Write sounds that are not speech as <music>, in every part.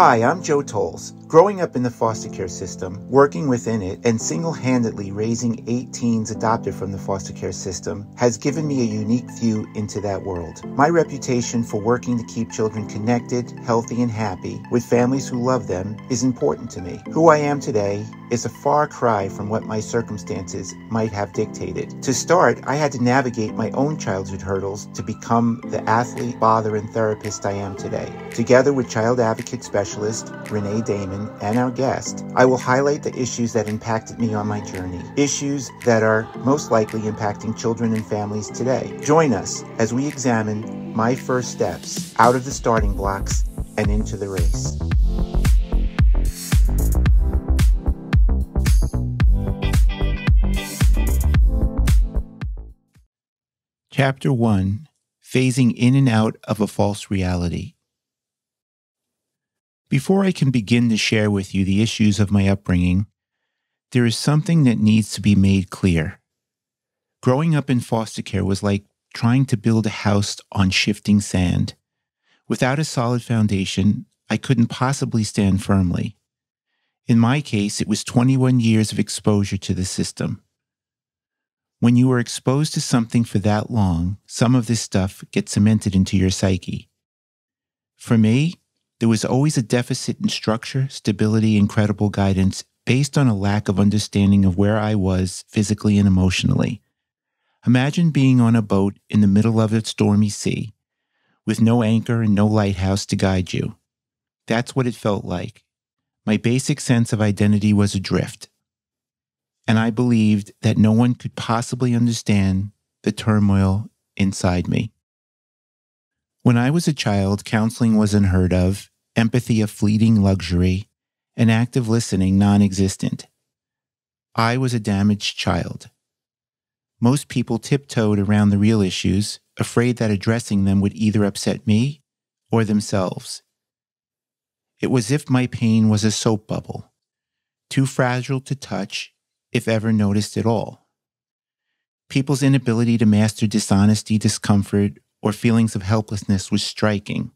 Hi, I'm Joe Tolles. Growing up in the foster care system, working within it, and single handedly raising eight teens adopted from the foster care system has given me a unique view into that world. My reputation for working to keep children connected, healthy, and happy with families who love them is important to me. Who I am today is a far cry from what my circumstances might have dictated. To start, I had to navigate my own childhood hurdles to become the athlete, father, and therapist I am today. Together with child advocate specialist Renee Damon and our guest, I will highlight the issues that impacted me on my journey, issues that are most likely impacting children and families today. Join us as we examine my first steps out of the starting blocks and into the race. Chapter 1 Phasing In and Out of a False Reality. Before I can begin to share with you the issues of my upbringing, there is something that needs to be made clear. Growing up in foster care was like trying to build a house on shifting sand. Without a solid foundation, I couldn't possibly stand firmly. In my case, it was 21 years of exposure to the system. When you are exposed to something for that long, some of this stuff gets cemented into your psyche. For me, there was always a deficit in structure, stability, and credible guidance based on a lack of understanding of where I was physically and emotionally. Imagine being on a boat in the middle of a stormy sea with no anchor and no lighthouse to guide you. That's what it felt like. My basic sense of identity was adrift and I believed that no one could possibly understand the turmoil inside me. When I was a child, counseling was unheard of, empathy a fleeting luxury, and active listening non existent. I was a damaged child. Most people tiptoed around the real issues, afraid that addressing them would either upset me or themselves. It was as if my pain was a soap bubble, too fragile to touch if ever noticed at all. People's inability to master dishonesty, discomfort, or feelings of helplessness was striking.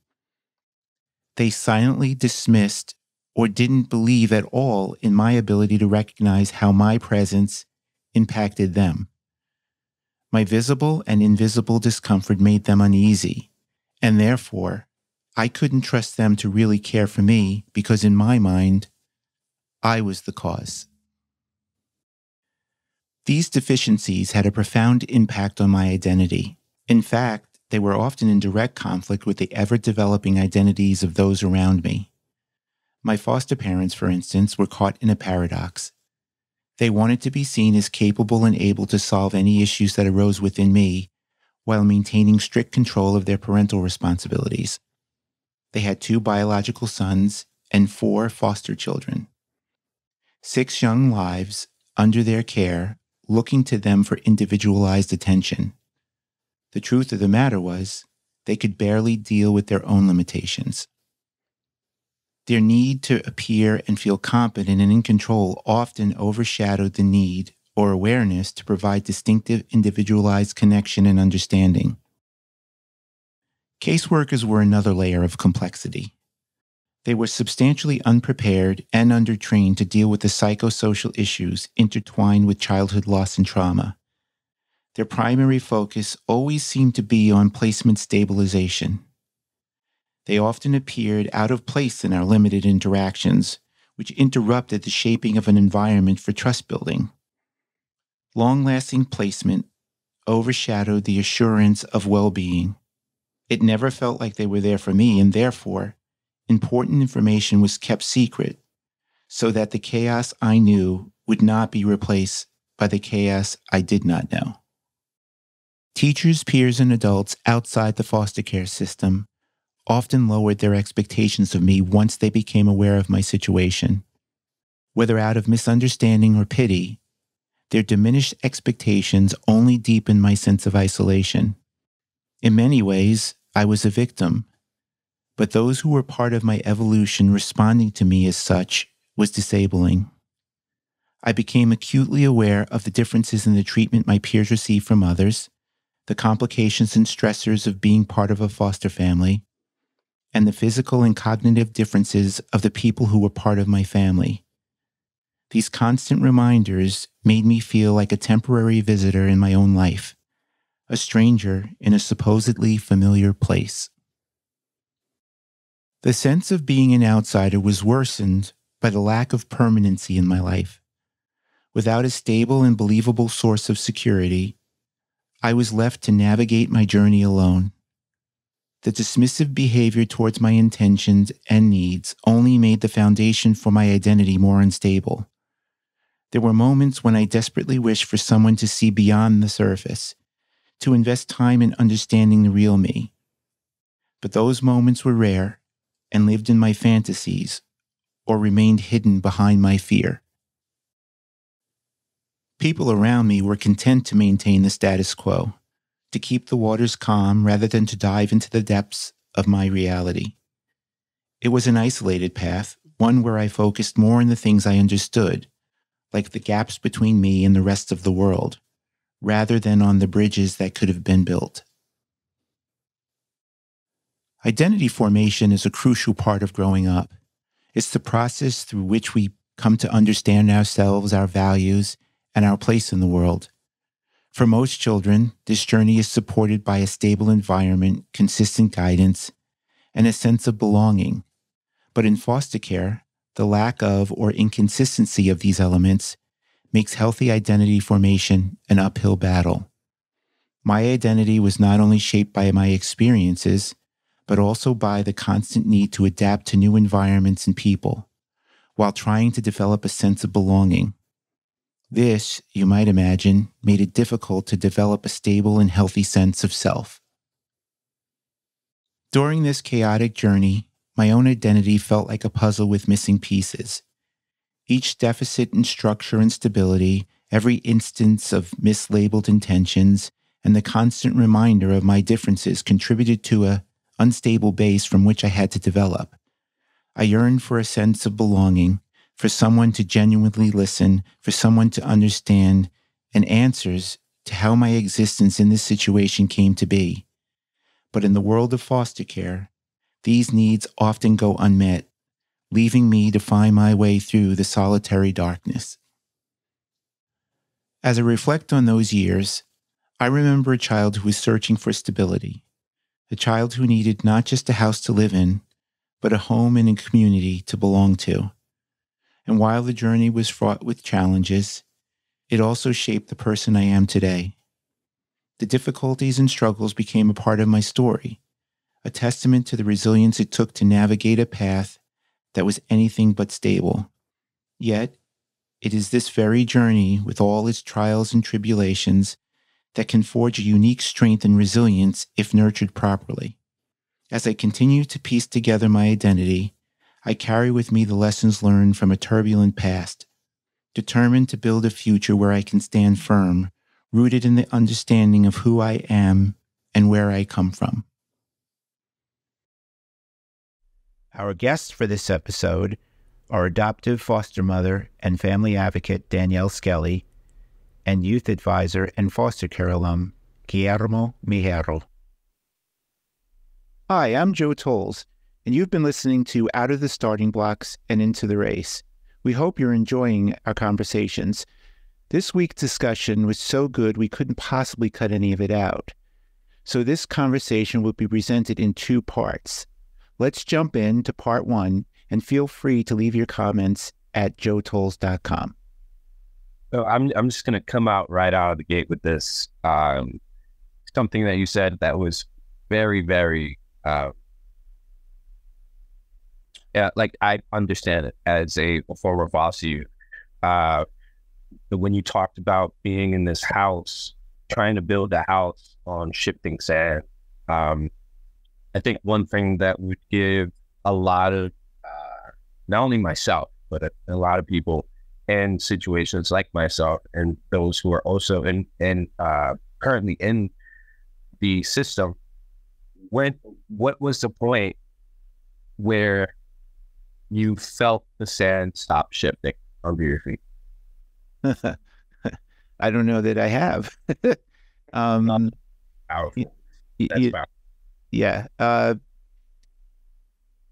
They silently dismissed or didn't believe at all in my ability to recognize how my presence impacted them. My visible and invisible discomfort made them uneasy, and therefore, I couldn't trust them to really care for me because, in my mind, I was the cause. These deficiencies had a profound impact on my identity. In fact, they were often in direct conflict with the ever developing identities of those around me. My foster parents, for instance, were caught in a paradox. They wanted to be seen as capable and able to solve any issues that arose within me while maintaining strict control of their parental responsibilities. They had two biological sons and four foster children. Six young lives under their care looking to them for individualized attention. The truth of the matter was, they could barely deal with their own limitations. Their need to appear and feel competent and in control often overshadowed the need or awareness to provide distinctive individualized connection and understanding. Caseworkers were another layer of complexity. They were substantially unprepared and undertrained to deal with the psychosocial issues intertwined with childhood loss and trauma. Their primary focus always seemed to be on placement stabilization. They often appeared out of place in our limited interactions, which interrupted the shaping of an environment for trust building. Long lasting placement overshadowed the assurance of well being. It never felt like they were there for me, and therefore, important information was kept secret so that the chaos I knew would not be replaced by the chaos I did not know. Teachers, peers, and adults outside the foster care system often lowered their expectations of me once they became aware of my situation. Whether out of misunderstanding or pity, their diminished expectations only deepened my sense of isolation. In many ways, I was a victim, but those who were part of my evolution responding to me as such was disabling. I became acutely aware of the differences in the treatment my peers received from others, the complications and stressors of being part of a foster family, and the physical and cognitive differences of the people who were part of my family. These constant reminders made me feel like a temporary visitor in my own life, a stranger in a supposedly familiar place. The sense of being an outsider was worsened by the lack of permanency in my life. Without a stable and believable source of security, I was left to navigate my journey alone. The dismissive behavior towards my intentions and needs only made the foundation for my identity more unstable. There were moments when I desperately wished for someone to see beyond the surface, to invest time in understanding the real me. But those moments were rare and lived in my fantasies or remained hidden behind my fear. People around me were content to maintain the status quo, to keep the waters calm rather than to dive into the depths of my reality. It was an isolated path, one where I focused more on the things I understood, like the gaps between me and the rest of the world, rather than on the bridges that could have been built. Identity formation is a crucial part of growing up. It's the process through which we come to understand ourselves, our values, and our place in the world. For most children, this journey is supported by a stable environment, consistent guidance, and a sense of belonging. But in foster care, the lack of or inconsistency of these elements makes healthy identity formation an uphill battle. My identity was not only shaped by my experiences, but also by the constant need to adapt to new environments and people while trying to develop a sense of belonging. This, you might imagine, made it difficult to develop a stable and healthy sense of self. During this chaotic journey, my own identity felt like a puzzle with missing pieces. Each deficit in structure and stability, every instance of mislabeled intentions, and the constant reminder of my differences contributed to a unstable base from which I had to develop. I yearned for a sense of belonging, for someone to genuinely listen, for someone to understand, and answers to how my existence in this situation came to be. But in the world of foster care, these needs often go unmet, leaving me to find my way through the solitary darkness. As I reflect on those years, I remember a child who was searching for stability, a child who needed not just a house to live in, but a home and a community to belong to. And while the journey was fraught with challenges, it also shaped the person I am today. The difficulties and struggles became a part of my story, a testament to the resilience it took to navigate a path that was anything but stable. Yet, it is this very journey, with all its trials and tribulations, that can forge a unique strength and resilience if nurtured properly. As I continue to piece together my identity, I carry with me the lessons learned from a turbulent past, determined to build a future where I can stand firm, rooted in the understanding of who I am and where I come from. Our guests for this episode are adoptive foster mother and family advocate Danielle Skelly and youth advisor and foster care alum, Guillermo Mijero. Hi, I'm Joe Tolls, and you've been listening to Out of the Starting Blocks and Into the Race. We hope you're enjoying our conversations. This week's discussion was so good we couldn't possibly cut any of it out. So this conversation will be presented in two parts. Let's jump into part one and feel free to leave your comments at joetolls.com. So I'm I'm just gonna come out right out of the gate with this. Um, something that you said that was very very uh, yeah, like I understand it as a former Vasu. Uh, when you talked about being in this house, trying to build a house on shifting sand, um, I think one thing that would give a lot of uh, not only myself but a, a lot of people in situations like myself and those who are also in and uh, currently in the system, when what was the point where you felt the sand stop shifting under your feet? <laughs> I don't know that I have. <laughs> um, powerful. powerful. Yeah. Uh,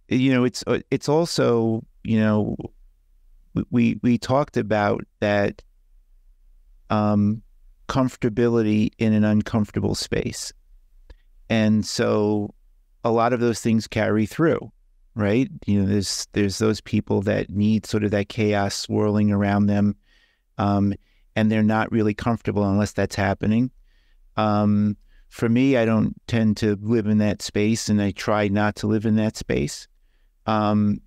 you know, it's it's also you know we we talked about that um, comfortability in an uncomfortable space, and so a lot of those things carry through, right? You know, there's there's those people that need sort of that chaos swirling around them, um, and they're not really comfortable unless that's happening. Um, for me, I don't tend to live in that space, and I try not to live in that space. Um,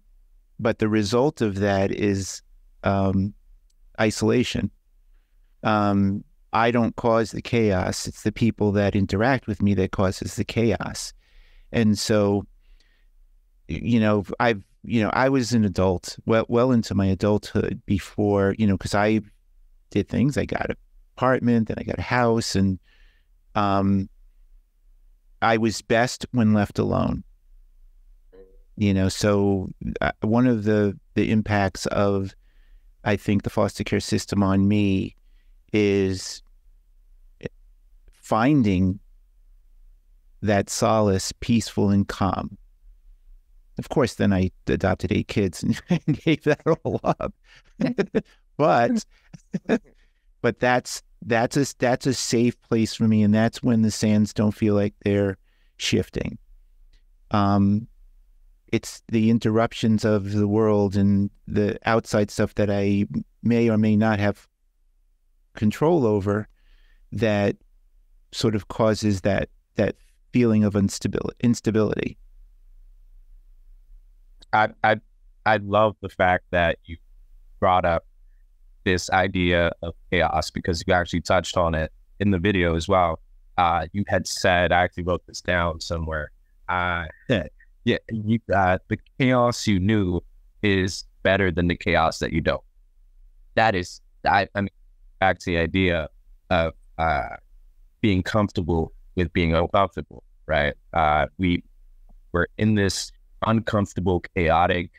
but the result of that is um, isolation. Um, I don't cause the chaos. It's the people that interact with me that causes the chaos. And so, you know, I've, you know, I was an adult well, well into my adulthood before, you know, because I did things. I got an apartment, then I got a house, and um, I was best when left alone you know so uh, one of the the impacts of i think the foster care system on me is eh, finding that solace peaceful and calm of course then i adopted eight kids and <laughs> gave that all up <laughs> but <laughs> but that's that's a that's a safe place for me and that's when the sands don't feel like they're shifting um it's the interruptions of the world and the outside stuff that I may or may not have control over that sort of causes that that feeling of instability instability. I I I love the fact that you brought up this idea of chaos because you actually touched on it in the video as well. Uh, you had said I actually wrote this down somewhere. Uh, yeah yeah, you, uh, the chaos you knew is better than the chaos that you don't. That is, I, I mean, back to the idea of uh, being comfortable with being uncomfortable, right? Uh, we were in this uncomfortable, chaotic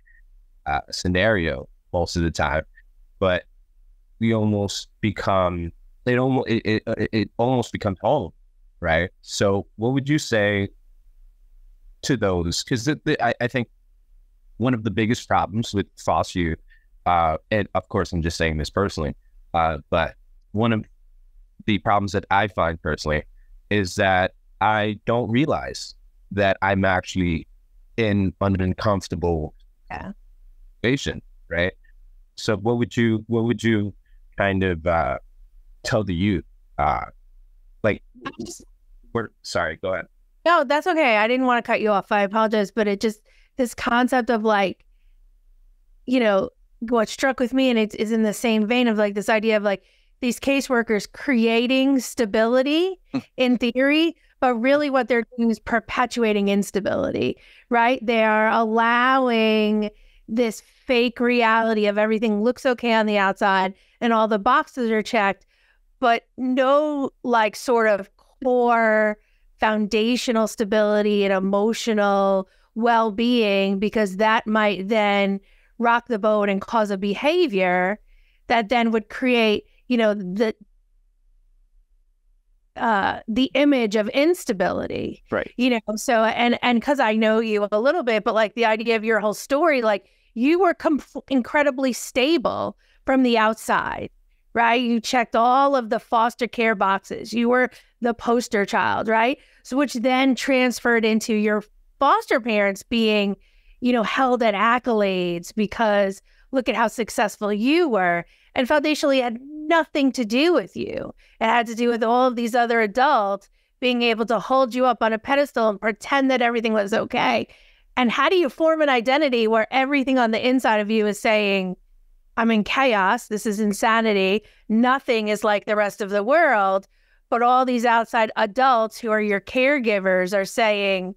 uh, scenario most of the time, but we almost become it almost it, it, it almost becomes home, right? So, what would you say to those because I, I, think one of the biggest problems with foster youth, uh, and of course I'm just saying this personally, uh, but one of the problems that I find personally is that I don't realize that I'm actually in an uncomfortable yeah. situation, right? So what would you what would you kind of uh, tell the youth? Uh, like, just... we're sorry, go ahead. No, that's okay. I didn't want to cut you off. I apologize, but it just this concept of like, you know, what struck with me, and it is in the same vein of like this idea of like these caseworkers creating stability hmm. in theory, but really what they're doing is perpetuating instability, right? They are allowing this fake reality of everything looks okay on the outside and all the boxes are checked, but no like sort of core foundational stability and emotional well being, because that might then rock the boat and cause a behavior that then would create, you know, the uh, the image of instability. Right. You know, so and and cuz I know you a little bit, but like the idea of your whole story like you were incredibly stable from the outside right? You checked all of the foster care boxes. You were the poster child, right? So, which then transferred into your foster parents being, you know, held at accolades because look at how successful you were. And foundationally had nothing to do with you. It had to do with all of these other adults being able to hold you up on a pedestal and pretend that everything was okay. And how do you form an identity where everything on the inside of you is saying, I'm in chaos. This is insanity. Nothing is like the rest of the world. But all these outside adults who are your caregivers are saying,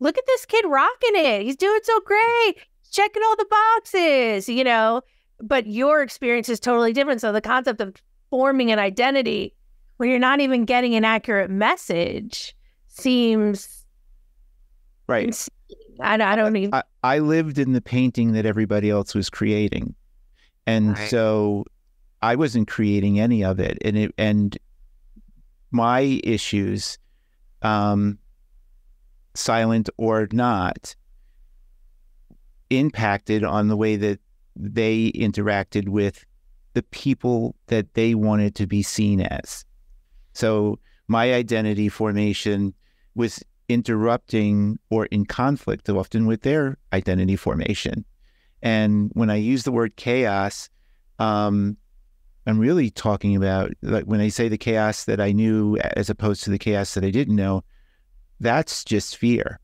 look at this kid rocking it. He's doing so great. Checking all the boxes, you know. But your experience is totally different. So the concept of forming an identity when you're not even getting an accurate message seems right. Insane. I, I don't even. I, I lived in the painting that everybody else was creating. And right. so I wasn't creating any of it. And it, and my issues, um, silent or not, impacted on the way that they interacted with the people that they wanted to be seen as. So my identity formation was interrupting or in conflict often with their identity formation. And when I use the word chaos, um, I'm really talking about like when I say the chaos that I knew as opposed to the chaos that I didn't know, that's just fear.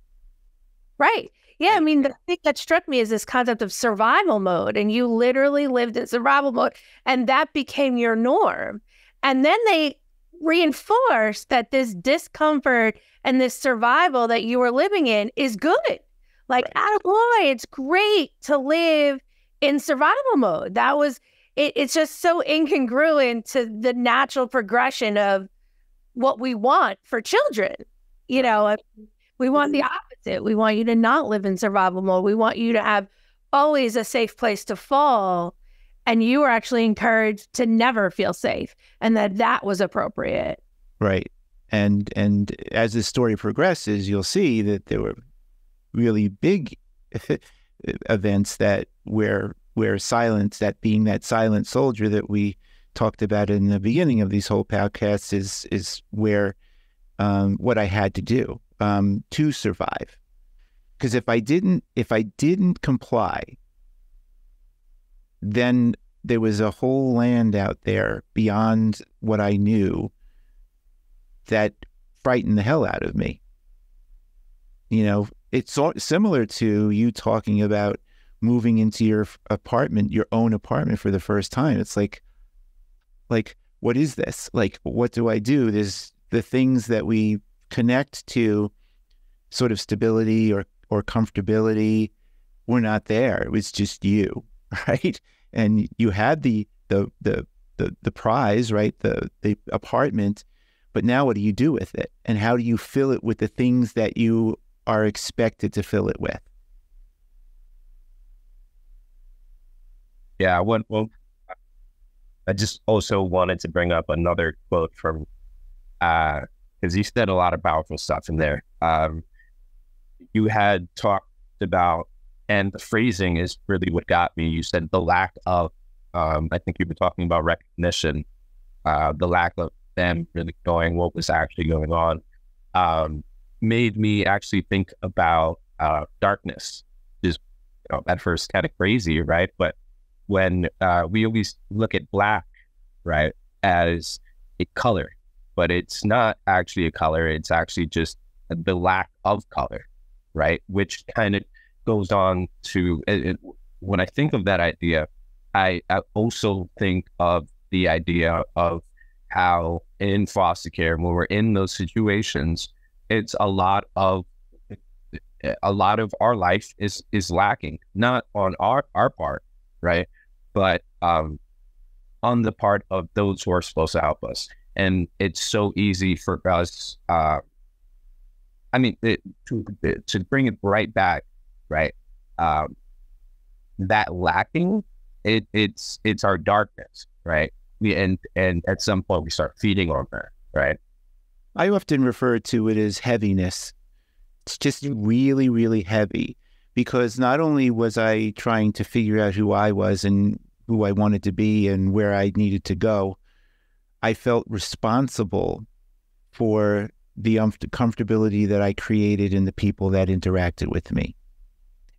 Right. Yeah, I mean, the thing that struck me is this concept of survival mode, and you literally lived in survival mode, and that became your norm. And then they reinforced that this discomfort and this survival that you were living in is good. Like, right. boy, it's great to live in survival mode. That was it, it's just so incongruent to the natural progression of what we want for children. You know, we want the mm-hmm. opposite. We want you to not live in survival mode. We want you to have always a safe place to fall. And you were actually encouraged to never feel safe and that that was appropriate. Right. And, and as this story progresses, you'll see that there were really big <laughs> events that where where silence, that being that silent soldier that we talked about in the beginning of these whole podcasts, is is where um, what I had to do um, to survive. Because if I didn't, if I didn't comply, then there was a whole land out there beyond what I knew that frightened the hell out of me. You know, it's similar to you talking about moving into your apartment, your own apartment for the first time. It's like, like, what is this? Like, what do I do? There's the things that we connect to sort of stability or, or comfortability. We're not there. It was just you, <laughs> right? And you had the, the, the, the, the prize, right? The, the apartment, but now what do you do with it? And how do you fill it with the things that you are expected to fill it with. Yeah, well, well I just also wanted to bring up another quote from, because uh, said a lot of powerful stuff in there. Um, you had talked about, and the phrasing is really what got me. You said the lack of, um, I think you were talking about recognition, uh, the lack of them really knowing what was actually going on. Um, made me actually think about uh, darkness. Is you know, at first kind of crazy, right? But when uh, we always look at black, right, as a color, but it's not actually a color. It's actually just the lack of color, right? Which kind of goes on to it, uh, it, uh, when I think of that idea, I, I also think of the idea of how in foster care, when we're in those situations, it's a lot of a lot of our life is is lacking, not on our our part, right? But um, on the part of those who are supposed to help us, and it's so easy for us. Uh, I mean, it, to to bring it right back, right? Um, that lacking, it it's it's our darkness, right? We and and at some point we start feeding on that, right? I often refer to it as heaviness. It's just really, really heavy because not only was I trying to figure out who I was and who I wanted to be and where I needed to go, I felt responsible for the uncomfortability that I created in the people that interacted with me.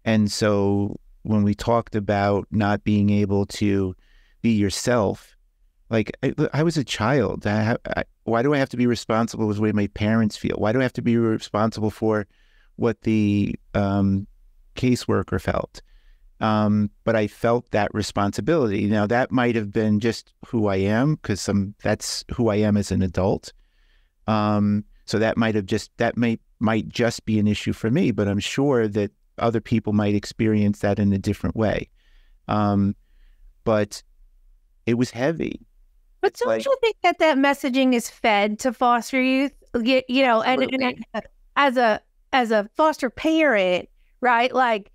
And so when we talked about not being able to be yourself like I, I was a child. I, I, why do I have to be responsible with the way my parents feel? Why do I have to be responsible for what the um, caseworker felt? Um, but I felt that responsibility. Now that might have been just who I am because some that's who I am as an adult. Um, so that might have just that might might just be an issue for me, but I'm sure that other people might experience that in a different way. Um, but it was heavy. But don't like, you think that that messaging is fed to foster youth? You, you know, and, and, as a as a foster parent, right? Like,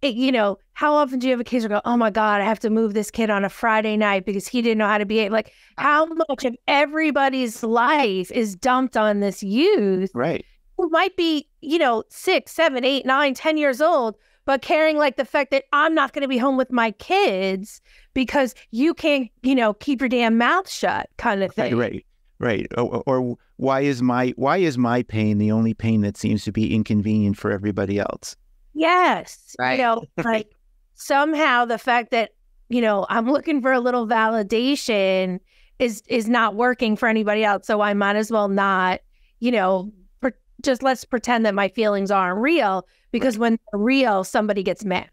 it, eh, you know, how often do you have a kid who go, "Oh my God, I have to move this kid on a Friday night because he didn't know how to behave"? Like, ah. how much of everybody's life is dumped on this youth, right? Who might be, you know, six, seven, eight, nine, ten years old, but caring like the fact that I'm not going to be home with my kids because you can't, you know, keep your damn mouth shut kind of thing. Right, right. right. Or, or why is my why is my pain the only pain that seems to be inconvenient for everybody else? Yes. Right. You know, like somehow the fact that, you know, I'm looking for a little validation is is not working for anybody else, so I might as well not, you know, just let's pretend that my feelings aren't real because right. when real, somebody gets mad,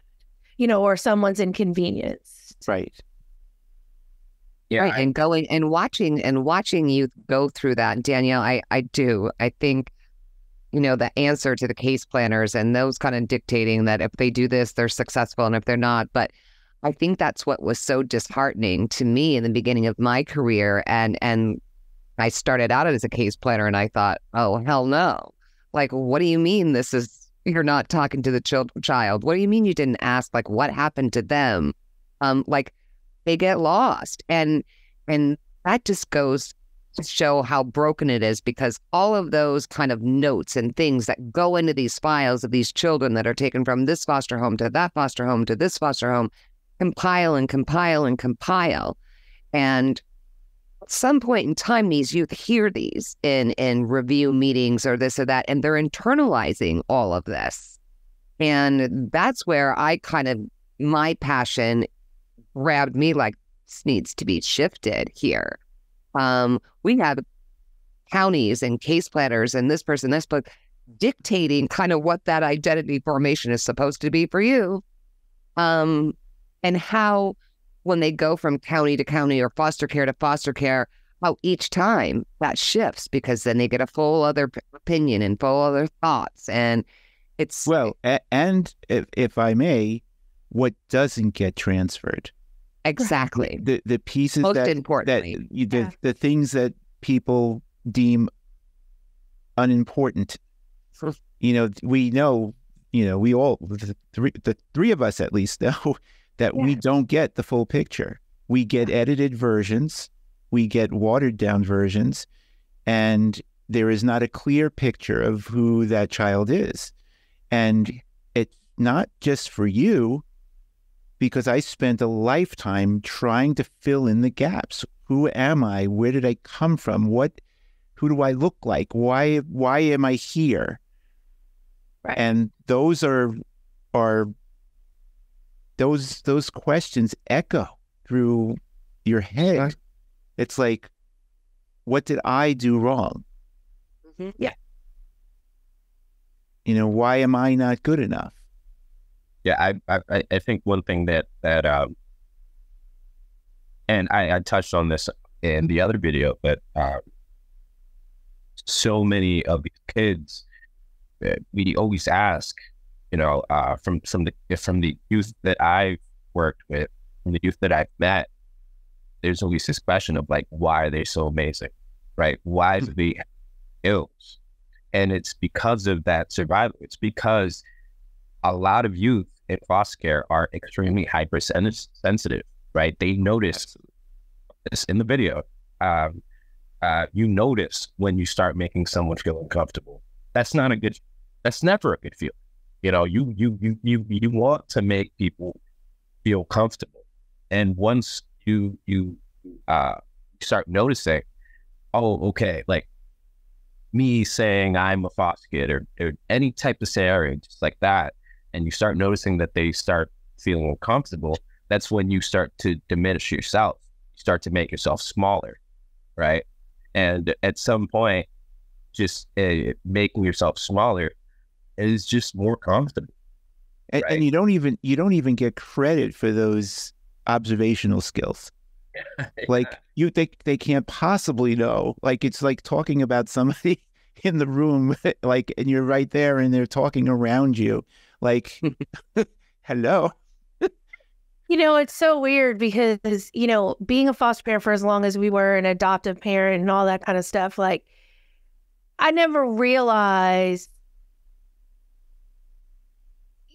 you know, or someone's inconvenienced. Right. Yeah, right. I, and going and watching and watching you go through that, Danielle, I, I do. I think, you know, the answer to the case planners and those kind of dictating that if they do this, they're successful and if they're not. But I think that's what was so disheartening to me in the beginning of my career. And and I started out as a case planner and I thought, oh hell no. Like, what do you mean this is you're not talking to the child child what do you mean you didn't ask like what happened to them um like they get lost and and that just goes to show how broken it is because all of those kind of notes and things that go into these files of these children that are taken from this foster home to that foster home to this foster home compile and compile and compile and some point in time, these youth hear these in in review meetings or this or that, and they're internalizing all of this. And that's where I kind of my passion grabbed me like this needs to be shifted here. Um, we have counties and case planners and this person, this book dictating kind of what that identity formation is supposed to be for you. Um, and how when they go from county to county or foster care to foster care, how each time that shifts because then they get a full other opinion and full other thoughts. And it's. Well, and if, if I may, what doesn't get transferred? Exactly. The, the pieces Most that, importantly. that the, yeah. the things that people deem unimportant. <laughs> You know, we know, you know, we all, the three, the three of us at least <laughs> know that yeah. we don't get the full picture. We get yeah. edited versions, we get watered down versions, and there is not a clear picture of who that child is. And it's not just for you, because I spent a lifetime trying to fill in the gaps. Who am I? Where did I come from? What who do I look like? Why why am I here? Right. And those are are those those questions echo through your head. It's like, what did I do wrong? Mm-hmm. Yeah. You know, why am I not good enough? Yeah, I I, I think one thing that that um, and I, I touched on this in the other video, but uh, so many of these kids, eh, we always ask, you know, uh, from some from the youth that I've worked with, and the youth that I've met, there's always this question of like, why are they so amazing, right? Why do hmm. they ills? And it's because of that survival. It's because a lot of youth in foster care are extremely hypersensitive, right? They notice this in the video. Um, uh, you notice when you start making someone feel uncomfortable. That's not a good. That's never a good feeling you know, you you you you you want to make people feel comfortable, and once you you uh, start noticing, oh, okay, like me saying I'm a foster kid or, or any type of scenario just like that, and you start noticing that they start feeling uncomfortable. That's when you start to diminish yourself. You start to make yourself smaller, right? And at some point, just uh, making yourself smaller is just more confident. And, right? and, you don't even you don't even get credit for those observational skills. <laughs> yeah. Like you think they, they can't possibly know. Like it's like talking about somebody <laughs> in the room, <laughs> like and you're right there and they're talking around you. Like hello. You know, it's so weird because, you know, being a foster parent for as long as we were, an adoptive parent and all that kind of stuff, like, I never realized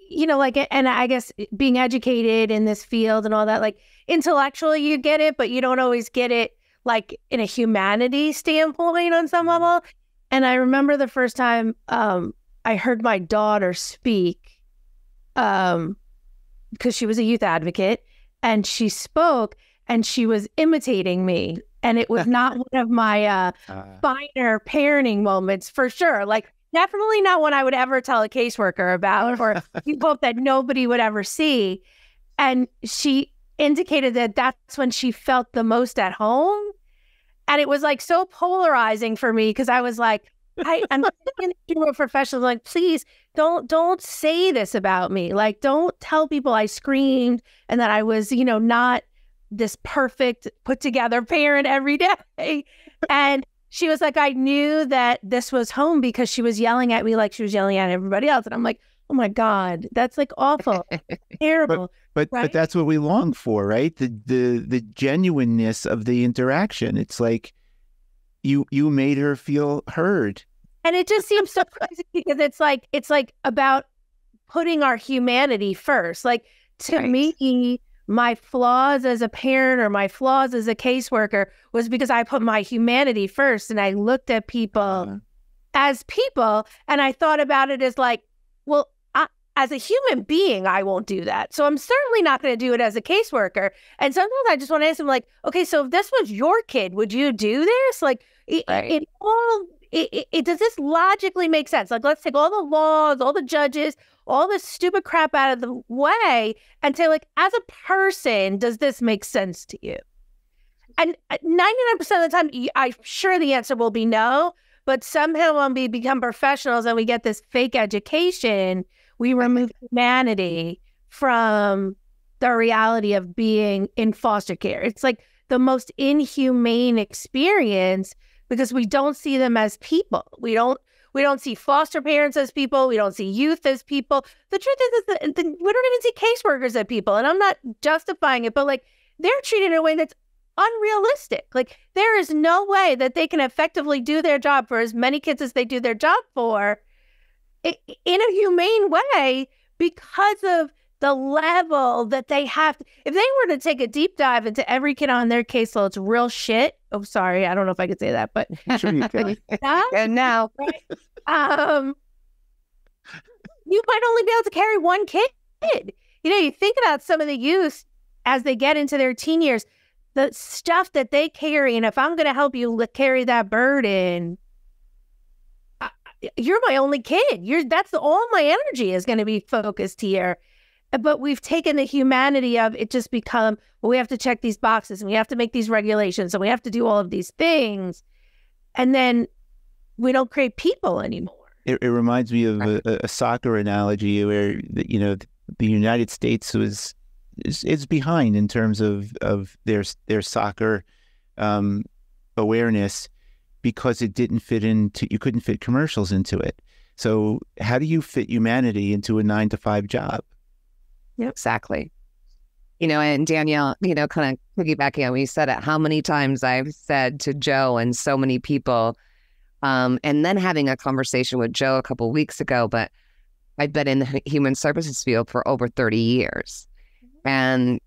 you know, like, and I guess eh, being educated in this field and all that, like intellectually you get it, but you don't always get it like in a humanity standpoint on some mm-hmm. level. And I remember the first time um, I heard my daughter speak, um, because she was a youth advocate and she spoke and she was imitating me. And it was <laughs> not one of my uh, uh, finer parenting moments for sure. Like definitely not one I would ever tell a caseworker about or <laughs> people that nobody would ever see. And she indicated that that's when she felt the most at home. And it was like so polarizing for me because I was like, I, am a professional. Like, please don't don't say this about me. Like, don't tell people I screamed and that I was, you know, not this perfect, put together parent every day. And she was like, I knew that this was home because she was yelling at me like she was yelling at everybody else. And I'm like, oh my God, that's like awful, <laughs> terrible. But, but, right? but, that's what we long for, right? The, the, the genuineness of the interaction. It's like you, you made her feel heard. And it just seems so crazy <laughs> because it's like, it's like about putting our humanity first. Like to right. me, my flaws as a parent or my flaws as a caseworker was because I put my humanity first and I looked at people uh-huh. as people and I thought about it as like, well, as a human being, I won't do that. So I'm certainly not going to do it as a caseworker. And sometimes I just want to ask them, like, okay, so if this was your kid, would you do this? Like, it, it all it, it, it, does this logically make sense? Like, let's take all the laws, all the judges, all this stupid crap out of the way and say, like, as a person, does this make sense to you? And 99% uh, of the time, I'm sure the answer will be no. But somehow, when we become professionals and we get this fake education, we remove humanity from the reality of being in foster care. It's like the most inhumane experience because we don't see them as people. We don't we don't see foster parents as people. We don't see youth as people. The truth is, is that we don't even see caseworkers as people. And I'm not justifying it, but like they're treated in a way that's unrealistic. Like there is no way that they can effectively do their job for as many kids as they do their job for in a humane way because of the level that they have. To, if they were to take a deep dive into every kid on their it's real shit, oh, sorry, I don't know if I could say that, but <laughs> sure you <laughs> can. and now, <laughs> right? um, you might only be able to carry one kid. You know, you think about some of the youth as they get into their teen years, the stuff that they carry, and if I'm going to help you carry that burden, you're my only kid. You're that's the, all my energy is going to be focused here. Uh, but we've taken the humanity of it just become well, we have to check these boxes and we have to make these regulations and we have to do all of these things and then we don't create people anymore it, it reminds me of a, a, soccer analogy where you know the united states was is, is behind in terms of of their their soccer um, awareness because it didn't fit into you couldn't fit commercials into it so how do you fit humanity into a nine to five job Yep. Exactly. You know, and Danielle, you know, kind of piggybacking on what you said it, how many times I've said to Joe and so many people, um, and then having a conversation with Joe a couple weeks ago, but I've been in the human services field for over 30 years. Mm-hmm. And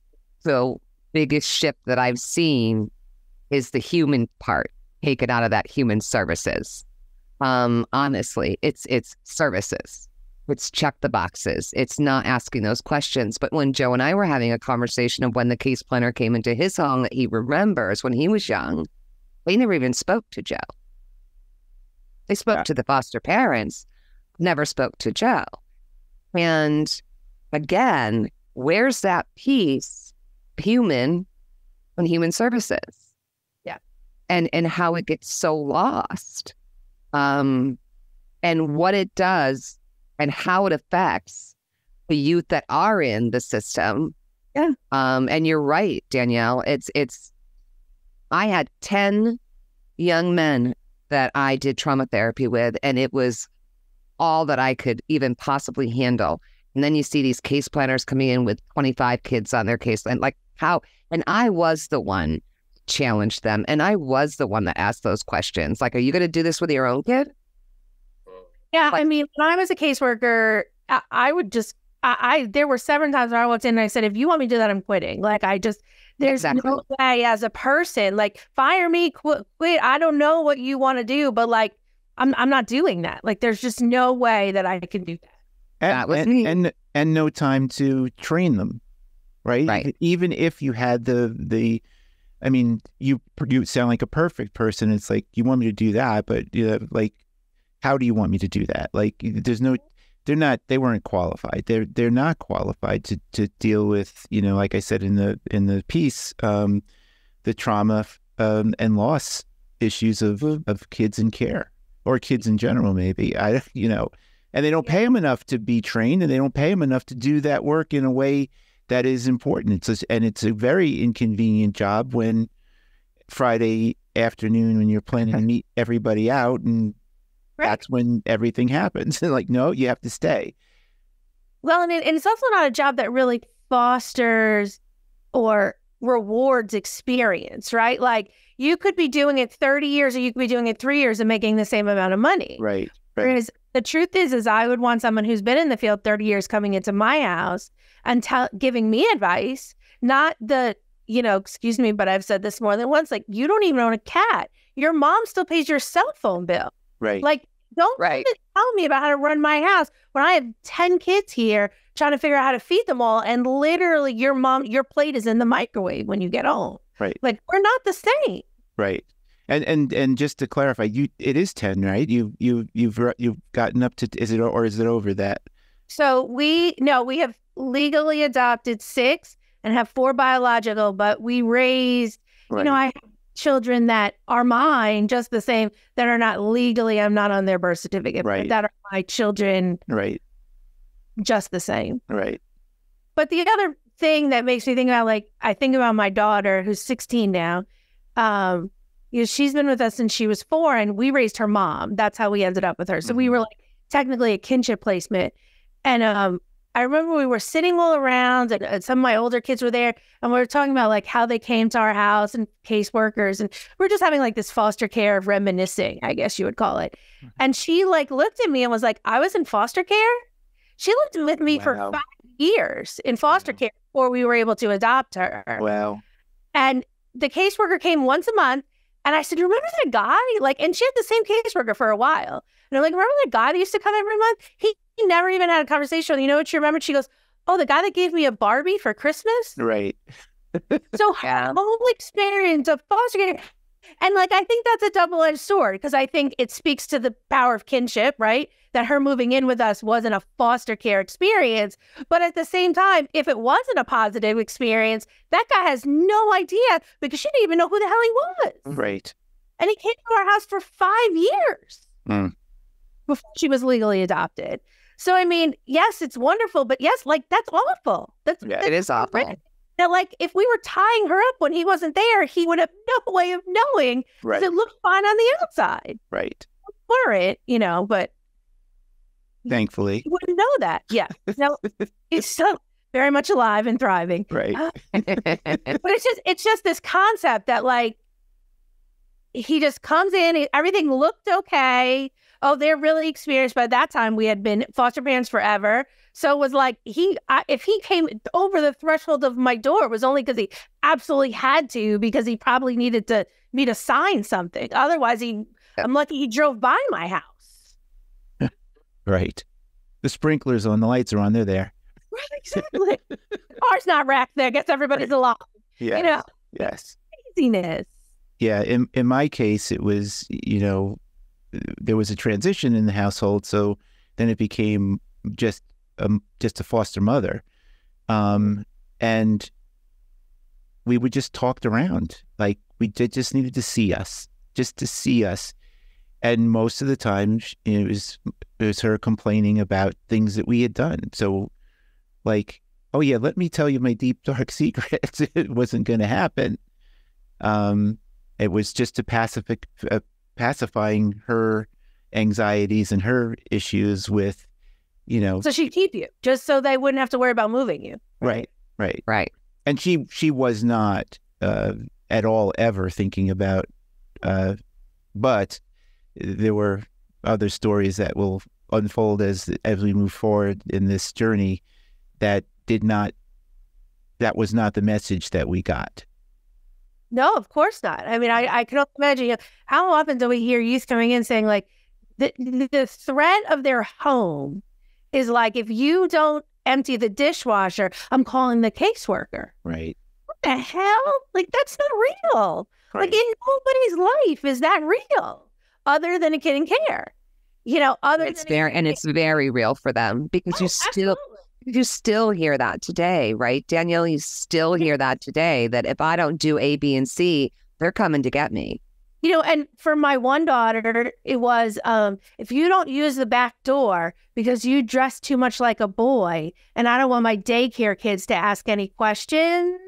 the biggest shift that I've seen is the human part taken out of that human services. Um, honestly, it's it's services it's check the boxes. It's not asking those questions. But when Joe and I were having a conversation of when the case planner came into his home that he remembers when he was young, they never even spoke to Joe. They spoke yeah. to the foster parents, never spoke to Joe. And again, where's that piece human on human services? Yeah. And and how it gets so lost. Um and what it does and how it affects the youth that are in the system. Yeah. Um, and you're right, Danielle. It's it's I had 10 young men that I did trauma therapy with, and it was all that I could even possibly handle. And then you see these case planners coming in with 25 kids on their case and like how and I was the one challenged them and I was the one that asked those questions. Like, are you gonna do this with your own kid? Yeah, I mean, when I was a caseworker, I, I would just I, I, there were seven times where I walked in and I said, if you want me to do that, I'm quitting. Like I just there's exactly. no way as a person, like fire me, quit, quit. I don't know what you want to do, but like I'm I'm not doing that. Like there's just no way that I can do that. And, that was and, me. and and no time to train them, right? Right. Even if you had the the, I mean, you you sound like a perfect person. It's like you want me to do that, but you know, like how do you want me to do that? Like, there's no, they're not, they weren't qualified. They're they're not qualified to to deal with, you know, like I said in the in the piece, um, the trauma um, and loss issues of mm-hmm. of kids in care or kids in general, maybe. I, <laughs> you know, and they don't pay them enough to be trained, and they don't pay them enough to do that work in a way that is important. It's just, and it's a very inconvenient job when Friday afternoon when you're planning to <laughs> meet everybody out and right. that's when everything happens. <laughs> like, no, you have to stay. Well, and, it, and it's also not a job that really fosters or rewards experience, right? Like you could be doing it 30 years or you could be doing it three years and making the same amount of money. Right. right. Whereas the truth is, is I would want someone who's been in the field 30 years coming into my house and tell, giving me advice, not the, you know, excuse me, but I've said this more than once, like you don't even own a cat. Your mom still pays your cell phone bill. Right. Like, don't right. tell me about how to run my house when I have 10 kids here trying to figure out how to feed them all. And literally, your mom, your plate is in the microwave when you get home. Right. Like, we're not the same. Right. And and and just to clarify, you it is ten, right? You you you've uh, you've gotten up to is it or is it over that? So we no, we have legally adopted six and have four biological, but we raised. Right. You know, I children that are mine just the same that are not legally I'm not on their birth certificate right. that are my children right just the same right but the other thing that makes me think about like I think about my daughter who's 16 now um you know she's been with us since she was 4 and we raised her mom that's how we ended up with her so mm-hmm. we were like technically a kinship placement and um I remember we were sitting all around, and, and uh, some of my older kids were there, and we were talking about like how they came to our house and caseworkers, and we are just having like this foster care of reminiscing, I guess you would call it. Mm-hmm. And she like looked at me and was like, "I was in foster care." She lived with me wow. for five years in foster wow. care before we were able to adopt her. Wow. And the caseworker came once a month, and I said, "Remember that guy?" Like, and she had the same caseworker for a while, and I'm like, "Remember that guy that used to come every month? He never even had a conversation with. You know what she remembered? She goes, "Oh, the guy that gave me a Barbie for Christmas." Right. so <laughs> yeah. her whole experience of foster care, and like I think that's a double edged sword because I think it speaks to the power of kinship, right? That her moving in with us wasn't a foster care experience, but at the same time, if it wasn't a positive experience, that guy has no idea because she didn't even know who the hell he was. Right. And he came to our house for five years. Mm. Before she was legally adopted. So I mean, yes, it's wonderful, but yes, like that's awful. That's, yeah, that's it is awful. Right? That like if we were tying her up when he wasn't there, he would have <laughs> no way of knowing right. it looked fine on the outside. Right. For it, you know, but thankfully. You wouldn't know that. Yeah. No, he's <laughs> so very much alive and thriving. Right. Uh, <laughs> but it's just it's just this concept that like he just comes in, everything looked okay oh, they're really experienced. By that time, we had been foster parents forever. So it was like he, I, if he came over the threshold of my door, it was only because he absolutely had to, because he probably needed to me to sign something. Otherwise, he, I'm lucky he drove by my house. <laughs> right. The sprinklers on the lights are on. They're there. Right. Exactly. Ours not racked there. Guess everybody's alone. Yeah. You know. Yes. Craziness. Yeah. In in my case, it was you know there was a transition in the household, so then it became just um, just a foster mother, um, and we were just talked around. Like we did, just needed to see us, just to see us, and most of the time it was it was her complaining about things that we had done. So, like, oh yeah, let me tell you my deep dark <laughs> secret. it wasn't going to happen. Um, it was just a pacific, a pacifying her anxieties and her issues with, you know. So she'd keep you just so they wouldn't have to worry about moving you. Right, right, right. And she she was not uh, at all ever thinking about, uh, but there were other stories that will unfold as as we move forward in this journey that did not that was not the message that we got no, of course not. I mean, I, I can imagine you know, how often do we hear youth coming in saying, like, the, the threat of their home is like, if you don't empty the dishwasher, I'm calling the caseworker. Right. What the hell? Like, that's not real. Right. Like, in nobody's life is that real other than a kid in care. You know, other it's than very, and it's very real for them because oh, you still, absolutely you still hear that today, right? Danielle, you still hear that today that if I don't do A, B, and C, they're coming to get me. You know, and for my one daughter, it was um, if you don't use the back door because you dress too much like a boy, and I don't want my daycare kids to ask any questions.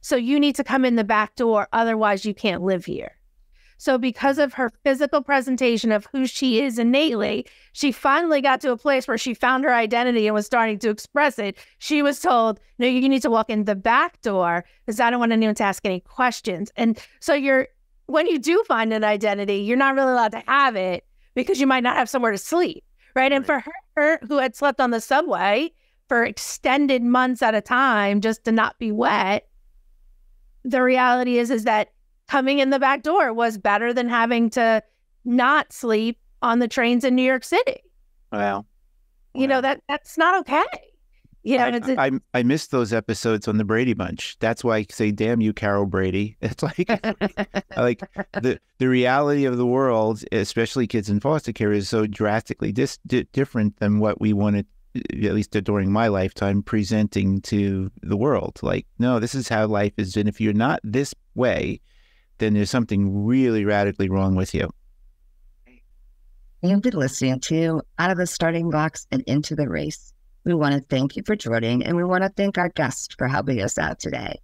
So you need to come in the back door. Otherwise, you can't live here. So, because of her physical presentation of who she is innately, she finally got to a place where she found her identity and was starting to express it. She was told, No, you need to walk in the back door because I don't want anyone to ask any questions. And so, you're when you do find an identity, you're not really allowed to have it because you might not have somewhere to sleep. Right. And for her, her who had slept on the subway for extended months at a time just to not be wet, the reality is, is that coming in the back door was better than having to not sleep on the trains in New York City. Wow. You know, that that's not okay. Yeah, you know, I, I, I missed those episodes on the Brady Bunch. That's why I say, "Damn you, Carol Brady." <laughs> It's like, like the the reality of the world, especially kids in foster care, is so drastically dis- di- different than what we wanted, at least during my lifetime, presenting to the world. Like, no, this is how life is, and if you're not this way, then there's something really radically wrong with you. You've been listening to Out of the Starting Blocks and Into the Race. We want to thank you for joining, and we want to thank our guests for helping us out today.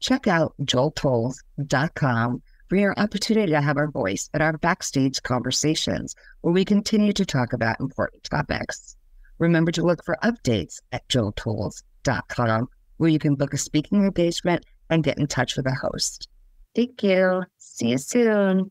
Check out joeltolls.com for your opportunity to have our voice at our backstage conversations, where we continue to talk about important topics. Remember to look for updates at joeltolls.com, where you can book a speaking engagement and get in touch with a host. Take care. See you soon.